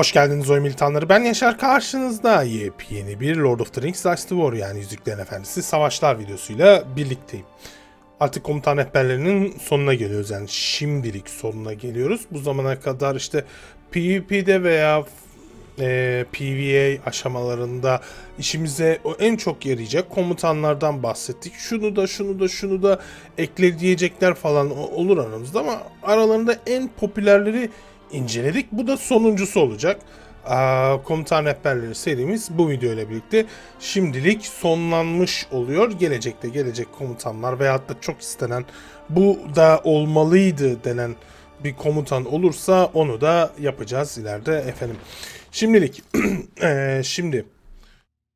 Hoş geldiniz oyun militanları. Ben Yaşar karşınızda yepyeni bir Lord of the Rings Dice War yani Yüzüklerin Efendisi Savaşlar videosuyla birlikteyim. Artık komutan rehberlerinin sonuna geliyoruz yani şimdilik sonuna geliyoruz. Bu zamana kadar işte PvP'de veya e, PvA aşamalarında işimize en çok yarayacak komutanlardan bahsettik. Şunu da şunu da şunu da ekle diyecekler falan olur aramızda ama aralarında en popülerleri inceledik. Bu da sonuncusu olacak. komutan rehberleri serimiz bu video ile birlikte şimdilik sonlanmış oluyor. Gelecekte gelecek komutanlar veyahut da çok istenen bu da olmalıydı denen bir komutan olursa onu da yapacağız ileride efendim. Şimdilik e, şimdi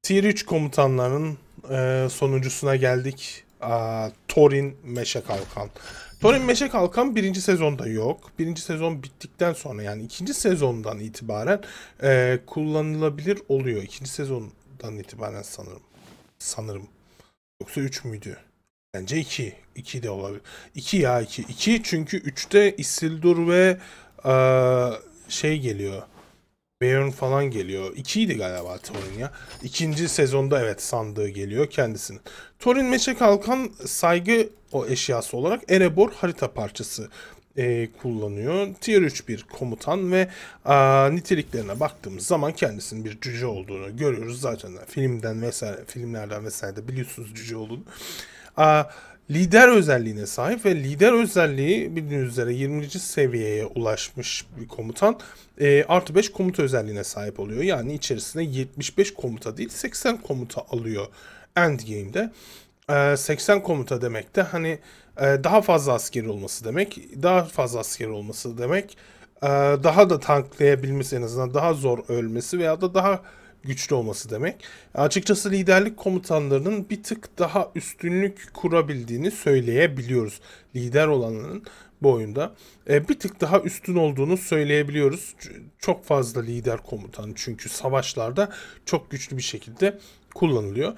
tier 3 komutanların e, sonuncusuna geldik. Aa, Torin Meşe Kalkan. Torin Meşe Kalkan birinci sezonda yok. Birinci sezon bittikten sonra yani ikinci sezondan itibaren e, kullanılabilir oluyor. İkinci sezondan itibaren sanırım. Sanırım. Yoksa 3 müydü? Bence 2. 2 de olabilir. 2 ya 2. 2 çünkü 3'te Isildur ve e, şey geliyor. Baron falan geliyor. İkiydi galiba Torin ya. İkinci sezonda evet sandığı geliyor kendisinin. Torin Meçe Kalkan saygı o eşyası olarak Erebor harita parçası e, kullanıyor. Tier 3 bir komutan ve a, niteliklerine baktığımız zaman kendisinin bir cüce olduğunu görüyoruz zaten. Filmden vesaire, filmlerden vesaire de biliyorsunuz cüce olduğunu. A, lider özelliğine sahip ve lider özelliği bildiğiniz üzere 20. seviyeye ulaşmış bir komutan e, artı 5 komuta özelliğine sahip oluyor. Yani içerisinde 75 komuta değil 80 komuta alıyor endgame'de. E, 80 komuta demek de hani e, daha fazla asker olması demek. Daha fazla asker olması demek. E, daha da tanklayabilmesi en azından daha zor ölmesi veya da daha güçlü olması demek. Açıkçası liderlik komutanlarının bir tık daha üstünlük kurabildiğini söyleyebiliyoruz. Lider olanların bu oyunda e, bir tık daha üstün olduğunu söyleyebiliyoruz. Çok fazla lider komutan çünkü savaşlarda çok güçlü bir şekilde kullanılıyor.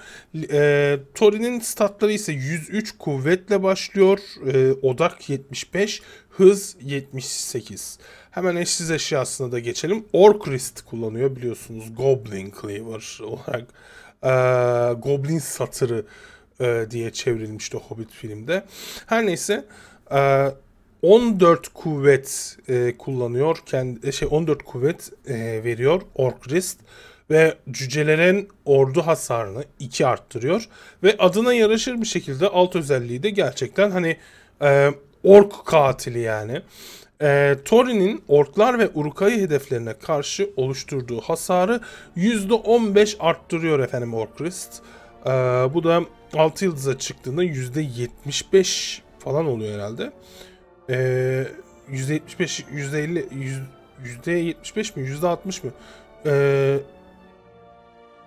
E, Tori'nin statları ise 103 kuvvetle başlıyor. E, odak 75, hız 78. Hemen eşsiz eşyasına da geçelim. Orcrist kullanıyor biliyorsunuz. Goblin Cleaver olarak. E, Goblin satırı e, diye çevrilmişti Hobbit filmde. Her neyse... E, 14 kuvvet e, kullanıyor. Kendi, şey 14 kuvvet e, veriyor Orcrist ve cücelerin ordu hasarını 2 arttırıyor. Ve adına yaraşır bir şekilde alt özelliği de gerçekten hani e, ork katili yani. E, Tori'nin orklar ve urukai hedeflerine karşı oluşturduğu hasarı %15 arttırıyor efendim Orkrist. E, bu da 6 yıldıza çıktığında %75 falan oluyor herhalde. E, %75, %50, %75 mi %60 mı? E,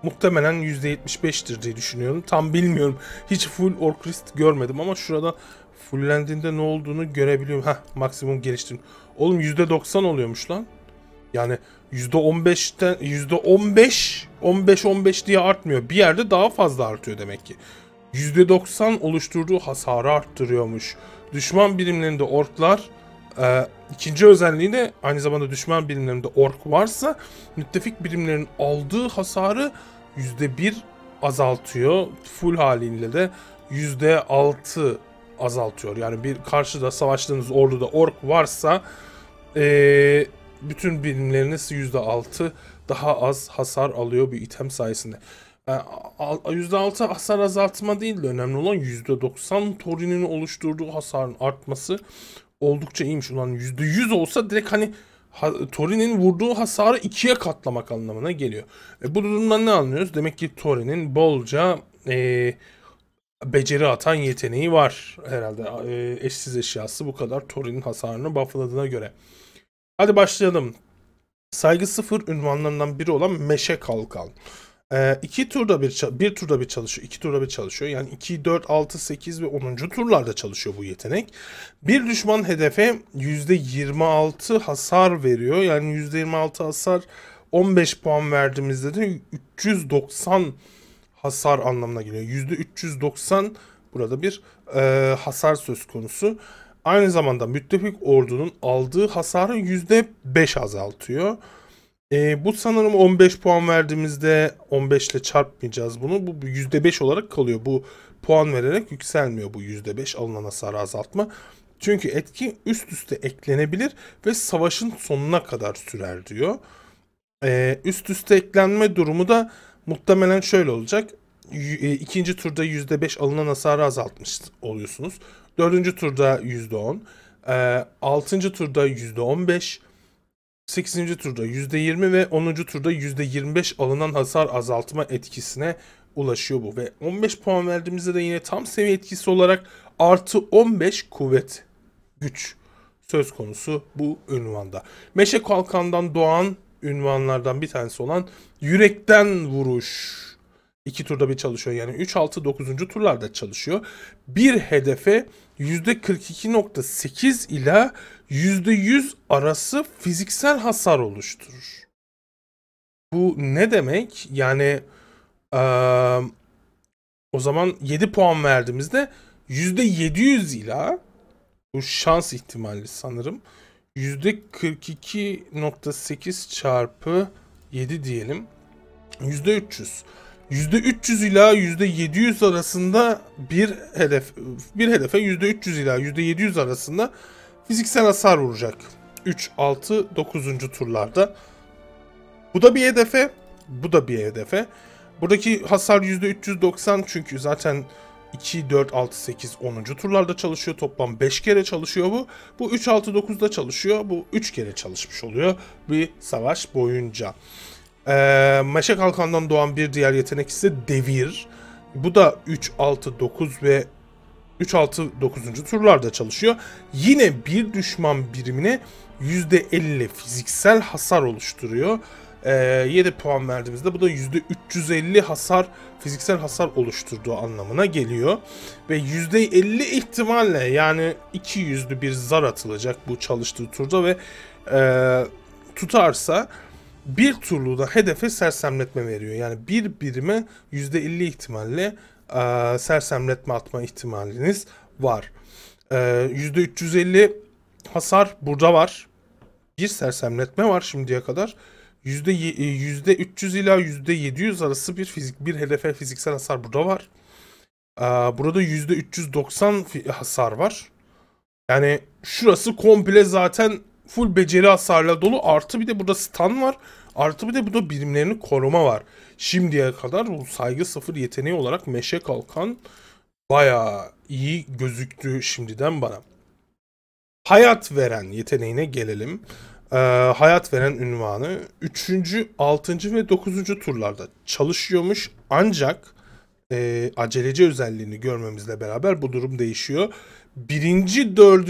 Muhtemelen %75'tir diye düşünüyorum. Tam bilmiyorum. Hiç full orkrist görmedim ama şurada fullendiğinde ne olduğunu görebiliyorum. Heh maksimum geliştirin. Oğlum %90 oluyormuş lan. Yani %15'ten %15 15 15 diye artmıyor. Bir yerde daha fazla artıyor demek ki. %90 oluşturduğu hasarı arttırıyormuş. Düşman birimlerinde orklar ee, ikinci özelliği de aynı zamanda düşman birimlerinde ork varsa müttefik birimlerin aldığı hasarı %1 azaltıyor. Full haliyle de %6 azaltıyor. Yani bir karşıda savaştığınız orduda ork varsa ee, bütün birimleriniz %6 daha az hasar alıyor bir item sayesinde. Ee, yani %6 hasar azaltma değil de önemli olan %90 Torin'in oluşturduğu hasarın artması oldukça iyiymiş. Ulan %100 olsa direkt hani Tori'nin vurduğu hasarı ikiye katlamak anlamına geliyor. E, bu durumdan ne anlıyoruz? Demek ki Tori'nin bolca e, beceri atan yeteneği var herhalde. E, eşsiz eşyası bu kadar Tori'nin hasarını buffladığına göre. Hadi başlayalım. Saygı sıfır ünvanlarından biri olan Meşe Kalkan. E, iki turda bir bir turda bir çalışıyor, iki turda bir çalışıyor. Yani 2, 4, 6, 8 ve 10. turlarda çalışıyor bu yetenek. Bir düşman hedefe %26 hasar veriyor. Yani %26 hasar 15 puan verdiğimizde de 390 hasar anlamına geliyor. %390 burada bir e, hasar söz konusu. Aynı zamanda müttefik ordunun aldığı hasarı %5 azaltıyor. E, bu sanırım 15 puan verdiğimizde 15 ile çarpmayacağız bunu. Bu %5 olarak kalıyor. Bu puan vererek yükselmiyor bu %5 alınan hasarı azaltma. Çünkü etki üst üste eklenebilir ve savaşın sonuna kadar sürer diyor. E, üst üste eklenme durumu da muhtemelen şöyle olacak. E, ikinci turda %5 alınan hasarı azaltmış oluyorsunuz. Dördüncü turda %10. E, ee, altıncı turda %15. 8. turda %20 ve 10. turda %25 alınan hasar azaltma etkisine ulaşıyor bu. Ve 15 puan verdiğimizde de yine tam seviye etkisi olarak artı 15 kuvvet, güç söz konusu bu ünvanda. Meşe Kalkan'dan doğan ünvanlardan bir tanesi olan yürekten vuruş iki turda bir çalışıyor. Yani 3, 6, 9. turlarda çalışıyor. Bir hedefe %42.8 ila %100 arası fiziksel hasar oluşturur. Bu ne demek? Yani ee, o zaman 7 puan verdiğimizde %700 ila bu şans ihtimali sanırım %42.8 çarpı 7 diyelim %300 %300 ila %700 arasında bir hedef bir hedefe %300 ila %700 arasında fiziksel hasar vuracak. 3, 6, 9. turlarda. Bu da bir hedefe, bu da bir hedefe. Buradaki hasar %390 çünkü zaten 2, 4, 6, 8, 10. turlarda çalışıyor. Toplam 5 kere çalışıyor bu. Bu 3, 6, 9'da çalışıyor. Bu 3 kere çalışmış oluyor bir savaş boyunca. Ee, Meşe Kalkan'dan doğan bir diğer yetenek ise Devir. Bu da 3, 6, 9 ve 3, 6, 9. turlarda çalışıyor. Yine bir düşman birimine %50 fiziksel hasar oluşturuyor. Ee, 7 puan verdiğimizde bu da %350 hasar, fiziksel hasar oluşturduğu anlamına geliyor. Ve %50 ihtimalle yani 200'lü bir zar atılacak bu çalıştığı turda ve e, tutarsa bir turlu da hedefe sersemletme veriyor. Yani bir birime %50 ihtimalle e, sersemletme atma ihtimaliniz var. E, %350 hasar burada var. Bir sersemletme var şimdiye kadar. Yüzde, yüzde %300 ila yüzde %700 arası bir fizik bir hedefe fiziksel hasar burada var. burada yüzde %390 hasar var. Yani şurası komple zaten full beceri hasarla dolu. Artı bir de burada stun var. Artı bir de burada birimlerini koruma var. Şimdiye kadar bu saygı sıfır yeteneği olarak meşe kalkan baya iyi gözüktü şimdiden bana. Hayat veren yeteneğine gelelim. Ee, hayat veren ünvanı 3. 6. ve 9. turlarda çalışıyormuş ancak e, aceleci özelliğini görmemizle beraber bu durum değişiyor. 1. 4.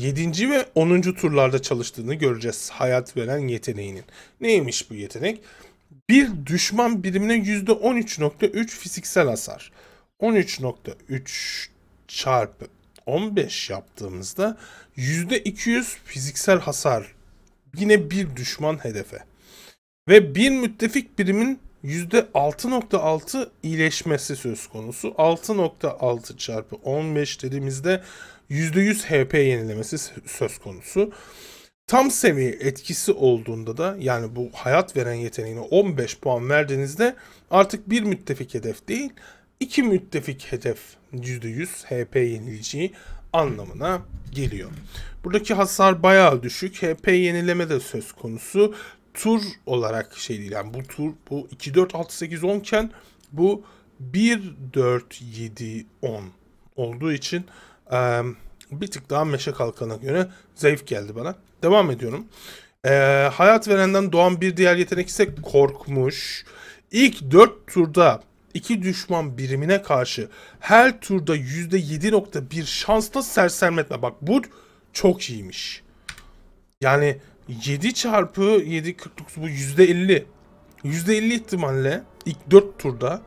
7. ve 10. turlarda çalıştığını göreceğiz hayat veren yeteneğinin. Neymiş bu yetenek? Bir düşman birimine %13.3 fiziksel hasar. 13.3 çarpı 15 yaptığımızda %200 fiziksel hasar. Yine bir düşman hedefe. Ve bir müttefik birimin %6.6 iyileşmesi söz konusu. 6.6 çarpı 15 dediğimizde %100 HP yenilemesi söz konusu. Tam seviye etkisi olduğunda da yani bu hayat veren yeteneğine 15 puan verdiğinizde artık bir müttefik hedef değil, iki müttefik hedef %100 HP yenileceği anlamına geliyor. Buradaki hasar bayağı düşük. HP yenileme de söz konusu. Tur olarak şey değil. Yani bu tur bu 2 4 6 8 10 iken bu 1 4 7 10 olduğu için ee, bir tık daha meşe kalkana göre zayıf geldi bana. Devam ediyorum. Ee, hayat verenden doğan bir diğer yetenek ise korkmuş. İlk 4 turda iki düşman birimine karşı her turda %7.1 şansla sersemletme. Bak bu çok iyiymiş. Yani 7 çarpı 7 49 bu %50. %50 ihtimalle ilk 4 turda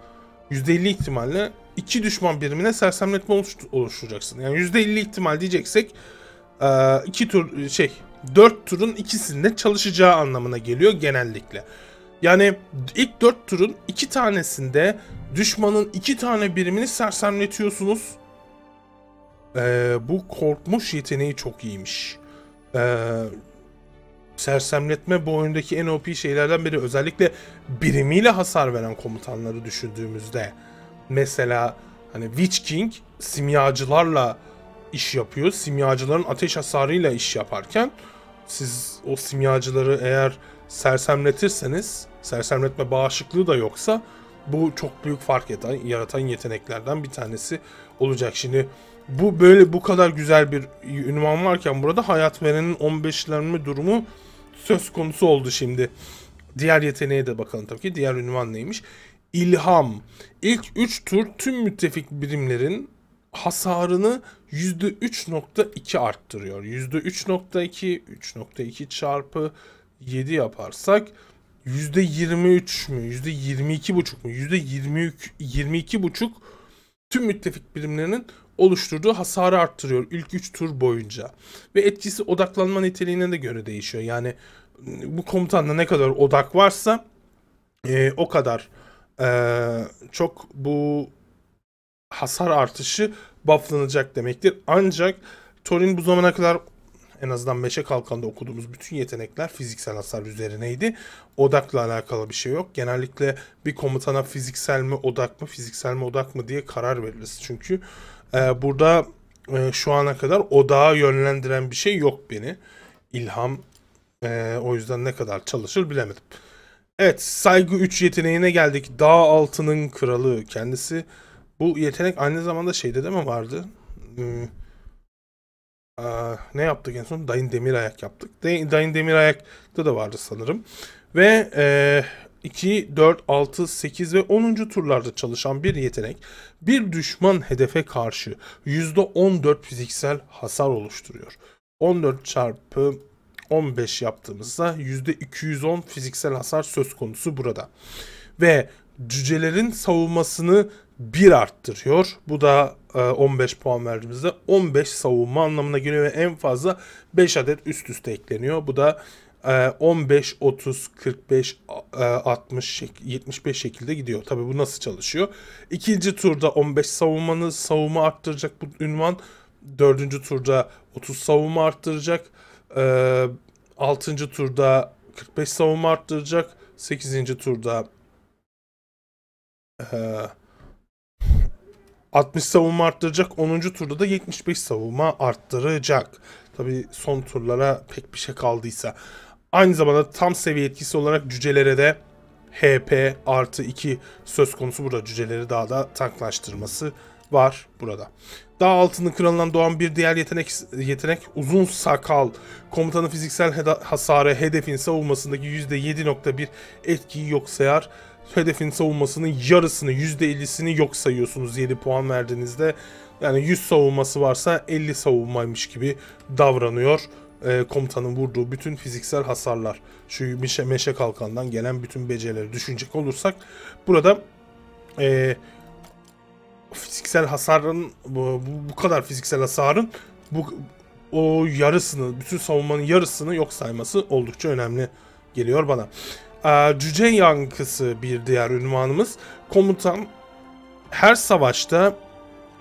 %50 ihtimalle iki düşman birimine sersemletme oluşturacaksın. Yani %50 ihtimal diyeceksek e, iki tur şey dört turun ikisinde çalışacağı anlamına geliyor genellikle. Yani ilk dört turun iki tanesinde düşmanın iki tane birimini sersemletiyorsunuz. Ee, bu korkmuş yeteneği çok iyiymiş. Ee, sersemletme bu oyundaki en OP şeylerden biri. Özellikle birimiyle hasar veren komutanları düşündüğümüzde mesela hani Witch King simyacılarla iş yapıyor. Simyacıların ateş hasarıyla iş yaparken siz o simyacıları eğer sersemletirseniz, sersemletme bağışıklığı da yoksa bu çok büyük fark eden, yaratan yeteneklerden bir tanesi olacak. Şimdi bu böyle bu kadar güzel bir ünvan varken burada hayat verenin 15'lenme durumu söz konusu oldu şimdi. Diğer yeteneğe de bakalım tabii ki. Diğer ünvan neymiş? ilham. İlk 3 tur tüm müttefik birimlerin hasarını %3.2 arttırıyor. %3.2, 3.2 çarpı 7 yaparsak %23 mü, %22,5 mu, %22,5 tüm müttefik birimlerinin oluşturduğu hasarı arttırıyor ilk 3 tur boyunca. Ve etkisi odaklanma niteliğine de göre değişiyor. Yani bu komutanda ne kadar odak varsa e, o kadar ee, çok bu hasar artışı bufflanacak demektir. Ancak Torin bu zamana kadar en azından Meşe Kalkan'da okuduğumuz bütün yetenekler fiziksel hasar üzerineydi. Odakla alakalı bir şey yok. Genellikle bir komutana fiziksel mi odak mı fiziksel mi odak mı diye karar verilir. Çünkü e, burada e, şu ana kadar odağa yönlendiren bir şey yok beni. İlham e, o yüzden ne kadar çalışır bilemedim. Evet saygı 3 yeteneğine geldik. Dağ altının kralı kendisi. Bu yetenek aynı zamanda şeyde de mi vardı? Hmm. Aa, ne yaptık en son? Dayın demir ayak yaptık. Day Dayın demir ayakta da vardı sanırım. Ve e, 2, 4, 6, 8 ve 10. turlarda çalışan bir yetenek bir düşman hedefe karşı %14 fiziksel hasar oluşturuyor. 14 çarpı 15 yaptığımızda %210 fiziksel hasar söz konusu burada. Ve cücelerin savunmasını 1 arttırıyor. Bu da 15 e, puan verdiğimizde 15 savunma anlamına geliyor ve en fazla 5 adet üst üste ekleniyor. Bu da 15, 30, 45, 60, 75 şekilde gidiyor. Tabii bu nasıl çalışıyor? İkinci turda 15 savunmanı savunma arttıracak bu ünvan. Dördüncü turda 30 savunma arttıracak e, ee, 6. turda 45 savunma arttıracak. 8. turda e, 60 savunma arttıracak. 10. turda da 75 savunma arttıracak. Tabi son turlara pek bir şey kaldıysa. Aynı zamanda tam seviye etkisi olarak cücelere de HP artı 2 söz konusu burada cüceleri daha da tanklaştırması var burada. Dağ altının kralından doğan bir diğer yetenek, yetenek uzun sakal. Komutanın fiziksel hasarı hedefin savunmasındaki %7.1 etkiyi yok sayar. Hedefin savunmasının yarısını %50'sini yok sayıyorsunuz 7 puan verdiğinizde. Yani 100 savunması varsa 50 savunmaymış gibi davranıyor e, komutanın vurduğu bütün fiziksel hasarlar. Şu meşe, meşe kalkandan gelen bütün becerileri düşünecek olursak burada e, fiziksel hasarın bu, bu kadar fiziksel hasarın bu o yarısını, bütün savunmanın yarısını yok sayması oldukça önemli geliyor bana. Ee, cüce yankısı bir diğer ünvanımız. Komutan her savaşta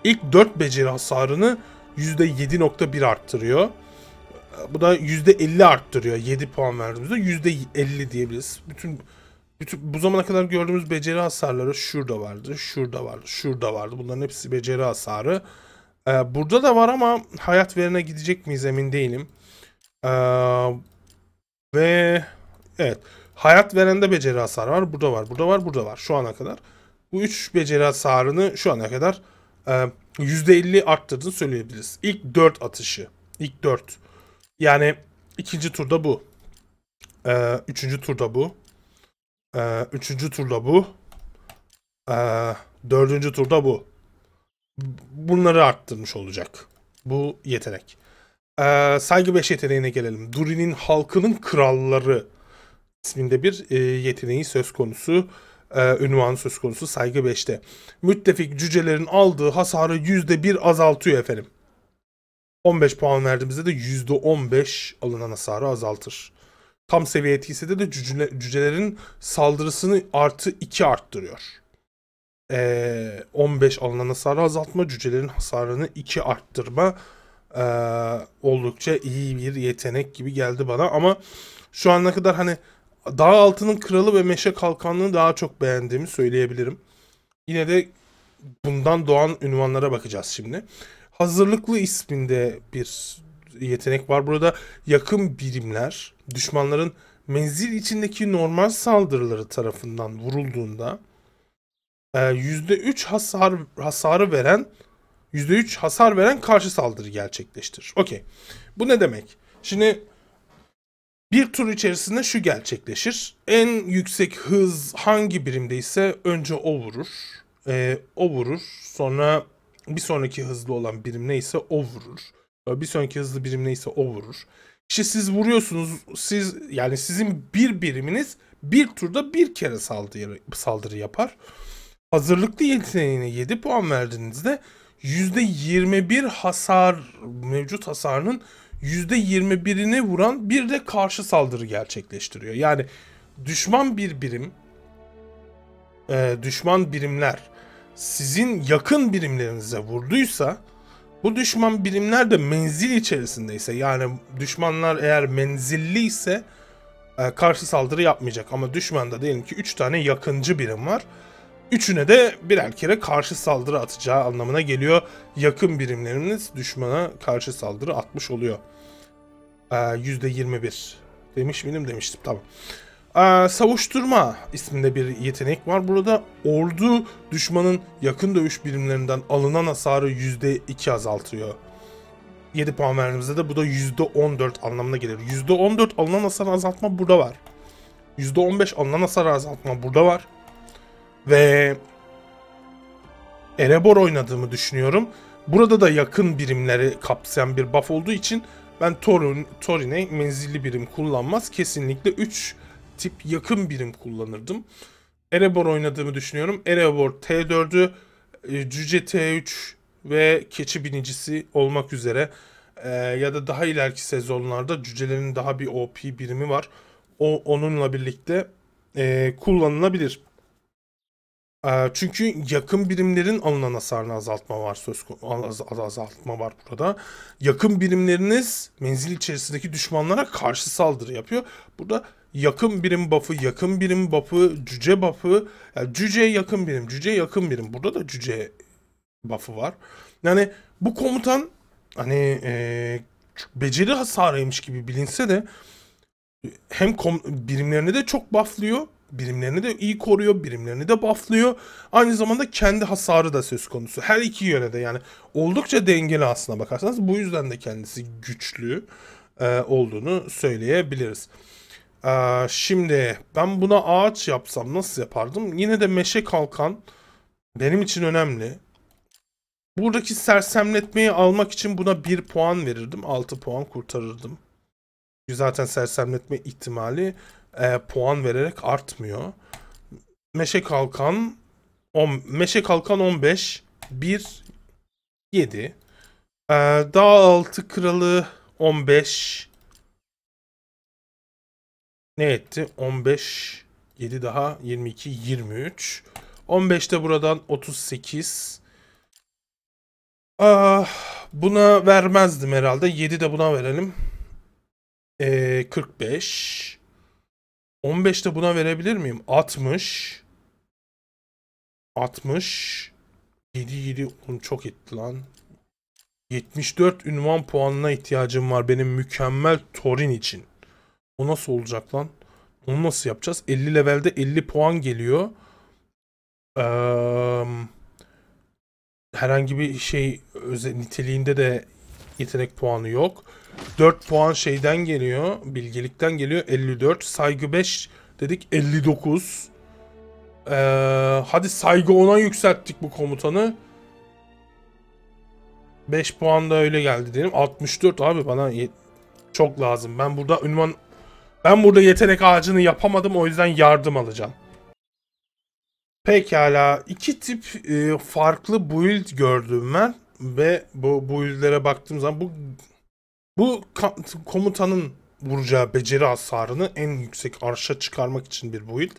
ilk 4 beceri hasarını %7.1 arttırıyor. Bu da %50 arttırıyor. 7 puan verdiğimizde %50 diyebiliriz. Bütün bütün bu zamana kadar gördüğümüz beceri hasarları şurada vardı, şurada vardı, şurada vardı. Bunların hepsi beceri hasarı. Ee, burada da var ama hayat verine gidecek miyiz emin değilim. Ee, ve evet hayat verende beceri hasarı var. Burada var, burada var, burada var şu ana kadar. Bu üç beceri hasarını şu ana kadar e, %50 arttırdığını söyleyebiliriz. İlk 4 atışı. İlk 4. Yani ikinci turda bu. Ee, üçüncü turda bu. Ee, üçüncü turda bu. Ee, dördüncü turda bu. Bunları arttırmış olacak. Bu yetenek. Ee, saygı 5 yeteneğine gelelim. Durin'in halkının kralları isminde bir e, yeteneği söz konusu. E, ünvanı söz konusu saygı 5'te. Müttefik cücelerin aldığı hasarı %1 azaltıyor efendim. 15 puan verdiğimizde de %15 alınan hasarı azaltır. Tam seviye etkisi de, de cücele, cücelerin saldırısını artı 2 arttırıyor. Ee, 15 alınan hasarı azaltma, cücelerin hasarını 2 arttırma ee, oldukça iyi bir yetenek gibi geldi bana. Ama şu ana kadar hani Dağ altının kralı ve meşe kalkanını daha çok beğendiğimi söyleyebilirim. Yine de bundan doğan ünvanlara bakacağız şimdi. Hazırlıklı isminde bir yetenek var. Burada yakın birimler düşmanların menzil içindeki normal saldırıları tarafından vurulduğunda %3 e, hasar hasarı veren %3 hasar veren karşı saldırı gerçekleştirir. Okey. Bu ne demek? Şimdi bir tur içerisinde şu gerçekleşir. En yüksek hız hangi birimdeyse önce o vurur. Ee, o vurur. Sonra bir sonraki hızlı olan birim neyse o vurur. Bir sonraki hızlı birim neyse o vurur. İşte siz vuruyorsunuz. Siz yani sizin bir biriminiz bir turda bir kere saldırı, saldırı yapar. Hazırlıklı yeteneğine 7 puan verdiğinizde %21 hasar mevcut hasarının %21'ini vuran bir de karşı saldırı gerçekleştiriyor. Yani düşman bir birim e, düşman birimler sizin yakın birimlerinize vurduysa bu düşman birimler de menzil içerisindeyse yani düşmanlar eğer menzilliyse e, karşı saldırı yapmayacak. Ama düşmanda diyelim ki 3 tane yakıncı birim var. Üçüne de birer kere karşı saldırı atacağı anlamına geliyor. Yakın birimleriniz düşmana karşı saldırı atmış oluyor. Ee, %21 demiş benim demiştim tamam e, savuşturma isminde bir yetenek var. Burada ordu düşmanın yakın dövüş birimlerinden alınan hasarı %2 azaltıyor. 7 puan verdiğimizde de bu da %14 anlamına gelir. %14 alınan hasar azaltma burada var. %15 alınan hasar azaltma burada var. Ve Erebor oynadığımı düşünüyorum. Burada da yakın birimleri kapsayan bir buff olduğu için ben Torin, Torin'e menzilli birim kullanmaz. Kesinlikle 3 tip yakın birim kullanırdım. Erebor oynadığımı düşünüyorum. Erebor T4'ü, e, Cüce T3 ve Keçi Binicisi olmak üzere e, ya da daha ileriki sezonlarda cücelerin daha bir OP birimi var. O onunla birlikte e, kullanılabilir. E, çünkü yakın birimlerin alınan hasarını azaltma var söz az, azaltma var burada. Yakın birimleriniz menzil içerisindeki düşmanlara karşı saldırı yapıyor. Burada yakın birim buff'ı, yakın birim buff'ı, cüce buff'ı. Yani cüce yakın birim, cüce yakın birim. Burada da cüce buff'ı var. Yani bu komutan hani e, beceri hasarıymış gibi bilinse de hem kom- birimlerini de çok bufflıyor. Birimlerini de iyi koruyor, birimlerini de bufflıyor. Aynı zamanda kendi hasarı da söz konusu. Her iki yöne de yani oldukça dengeli aslına bakarsanız. Bu yüzden de kendisi güçlü e, olduğunu söyleyebiliriz. Ee, şimdi ben buna ağaç yapsam nasıl yapardım? Yine de meşe kalkan benim için önemli. Buradaki sersemletmeyi almak için buna 1 puan verirdim. 6 puan kurtarırdım. Zaten sersemletme ihtimali e, puan vererek artmıyor. Meşe kalkan 10, meşe kalkan 15 1 7 ee, Dağ altı kralı 15 ne etti? 15, 7 daha 22, 23. 15'te buradan 38. Ah, buna vermezdim herhalde. 7 de buna verelim. Ee, 45. 15'te buna verebilir miyim? 60. 60. 7 7 oğlum çok etti lan. 74 ünvan puanına ihtiyacım var benim mükemmel Torin için. O nasıl olacak lan? Onu nasıl yapacağız? 50 levelde 50 puan geliyor. Ee, herhangi bir şey özel, niteliğinde de yetenek puanı yok. 4 puan şeyden geliyor. Bilgelikten geliyor. 54. Saygı 5 dedik. 59. Ee, hadi saygı 10'a yükselttik bu komutanı. 5 puan da öyle geldi dedim. 64 abi bana çok lazım. Ben burada ünvan ben burada yetenek ağacını yapamadım o yüzden yardım alacağım. Pekala iki tip e, farklı build gördüm ben ve bu build'lere baktığım zaman bu bu komutanın vuracağı beceri hasarını en yüksek arşa çıkarmak için bir build.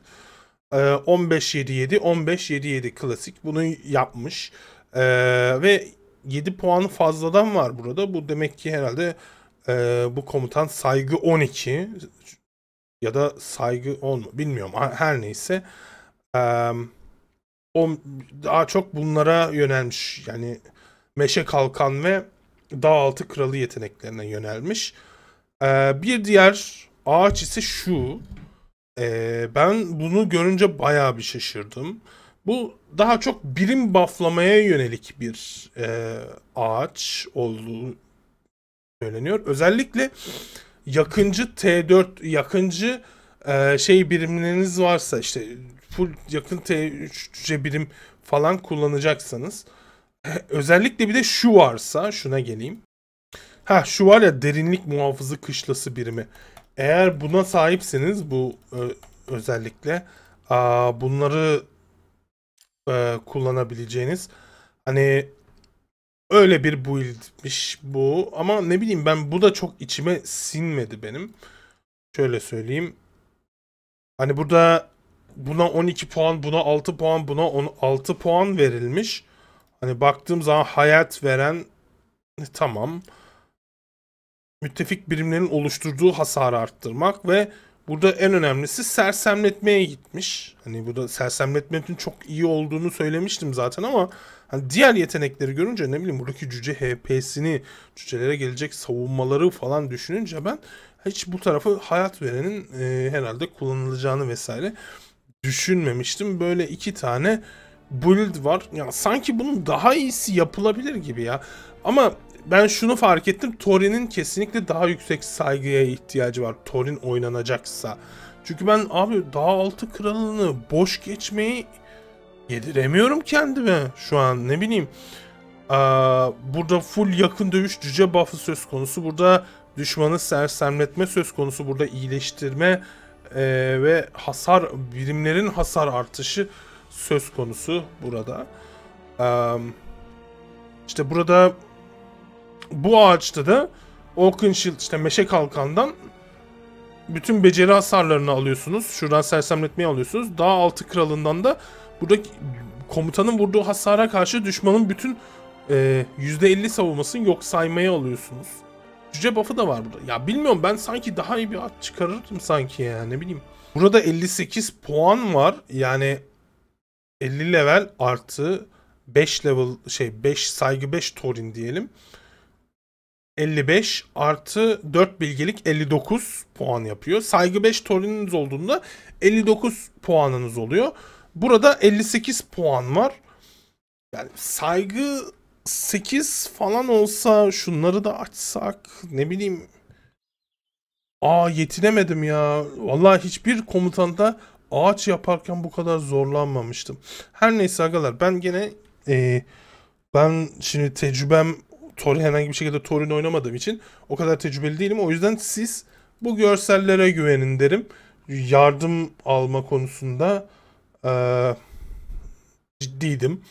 E, 15-7-7, 15-7-7 klasik bunu yapmış e, ve 7 puanı fazladan var burada. Bu demek ki herhalde e, bu komutan saygı 12 ya da saygı 10 bilmiyorum her neyse e, o daha çok bunlara yönelmiş yani meşe kalkan ve dağ altı kralı yeteneklerine yönelmiş. E, bir diğer ağaç ise şu. E, ben bunu görünce bayağı bir şaşırdım. Bu daha çok birim bufflamaya yönelik bir e, ağaç olduğu söyleniyor. Özellikle yakıncı T4 yakıncı e, şey birimleriniz varsa işte full yakın T3 birim falan kullanacaksanız özellikle bir de şu varsa şuna geleyim. Ha şu var ya derinlik muhafızı kışlası birimi. Eğer buna sahipseniz bu e, özellikle bunları e, kullanabileceğiniz hani Öyle bir buildmiş bu. Ama ne bileyim ben bu da çok içime sinmedi benim. Şöyle söyleyeyim. Hani burada buna 12 puan, buna 6 puan, buna 16 puan verilmiş. Hani baktığım zaman hayat veren tamam. Müttefik birimlerin oluşturduğu hasarı arttırmak ve burada en önemlisi sersemletmeye gitmiş. Hani burada sersemletmenin çok iyi olduğunu söylemiştim zaten ama Hani diğer yetenekleri görünce ne bileyim buradaki cüce HP'sini, cücelere gelecek savunmaları falan düşününce ben hiç bu tarafı hayat verenin e, herhalde kullanılacağını vesaire düşünmemiştim. Böyle iki tane build var. Ya sanki bunun daha iyisi yapılabilir gibi ya. Ama ben şunu fark ettim. Torin'in kesinlikle daha yüksek saygıya ihtiyacı var. Torin oynanacaksa. Çünkü ben abi daha altı kralını boş geçmeyi yediremiyorum kendime şu an ne bileyim. burada full yakın dövüş cüce buff'ı söz konusu. Burada düşmanı sersemletme söz konusu. Burada iyileştirme e, ve hasar birimlerin hasar artışı söz konusu burada. İşte burada bu ağaçta da Oaken Shield işte meşe kalkandan bütün beceri hasarlarını alıyorsunuz. Şuradan sersemletmeyi alıyorsunuz. Dağ altı kralından da Burada komutanın vurduğu hasara karşı düşmanın bütün e, %50 savunmasını yok saymaya alıyorsunuz. Cüce buff'ı da var burada. Ya bilmiyorum ben sanki daha iyi bir at çıkarırdım sanki yani ne bileyim. Burada 58 puan var. Yani 50 level artı 5 level şey 5 saygı 5 torin diyelim. 55 artı 4 bilgelik 59 puan yapıyor. Saygı 5 torininiz olduğunda 59 puanınız oluyor. Burada 58 puan var. Yani saygı 8 falan olsa şunları da açsak ne bileyim. Aa yetinemedim ya. Vallahi hiçbir komutanda ağaç yaparken bu kadar zorlanmamıştım. Her neyse agalar ben gene e, ben şimdi tecrübem Tori herhangi bir şekilde Torin oynamadığım için o kadar tecrübeli değilim. O yüzden siz bu görsellere güvenin derim. Yardım alma konusunda e, ciddiydim.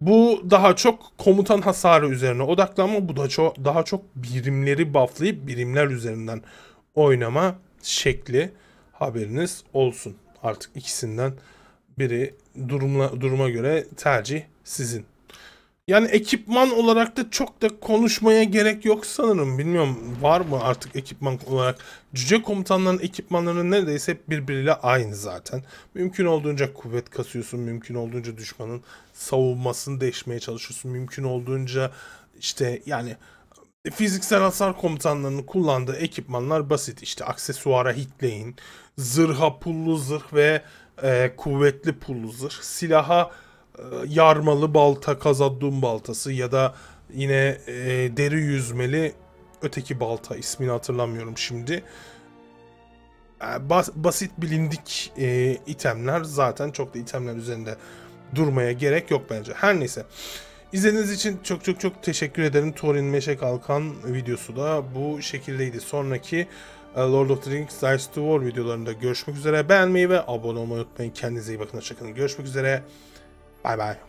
Bu daha çok komutan hasarı üzerine odaklanma. Bu da çok daha çok birimleri bufflayıp birimler üzerinden oynama şekli haberiniz olsun. Artık ikisinden biri durumla, duruma göre tercih sizin. Yani ekipman olarak da çok da konuşmaya gerek yok sanırım. Bilmiyorum var mı artık ekipman olarak. Cüce komutanların ekipmanları neredeyse hep birbiriyle aynı zaten. Mümkün olduğunca kuvvet kasıyorsun. Mümkün olduğunca düşmanın savunmasını değişmeye çalışıyorsun. Mümkün olduğunca işte yani fiziksel hasar komutanlarının kullandığı ekipmanlar basit. İşte aksesuara hitleyin, zırha pullu zırh ve e, kuvvetli pullu zırh, silaha e, yarmalı balta, kazaddum baltası ya da yine e, deri yüzmeli öteki balta ismini hatırlamıyorum şimdi. E, bas, basit bilindik e, itemler zaten çok da itemler üzerinde durmaya gerek yok bence. Her neyse. İzlediğiniz için çok çok çok teşekkür ederim. Thorin Meşek Alkan videosu da bu şekildeydi. Sonraki e, Lord of the Rings Dice to War videolarında görüşmek üzere. Beğenmeyi ve abone olmayı unutmayın. Kendinize iyi bakın. Hoşçakalın. Görüşmek üzere. 拜拜。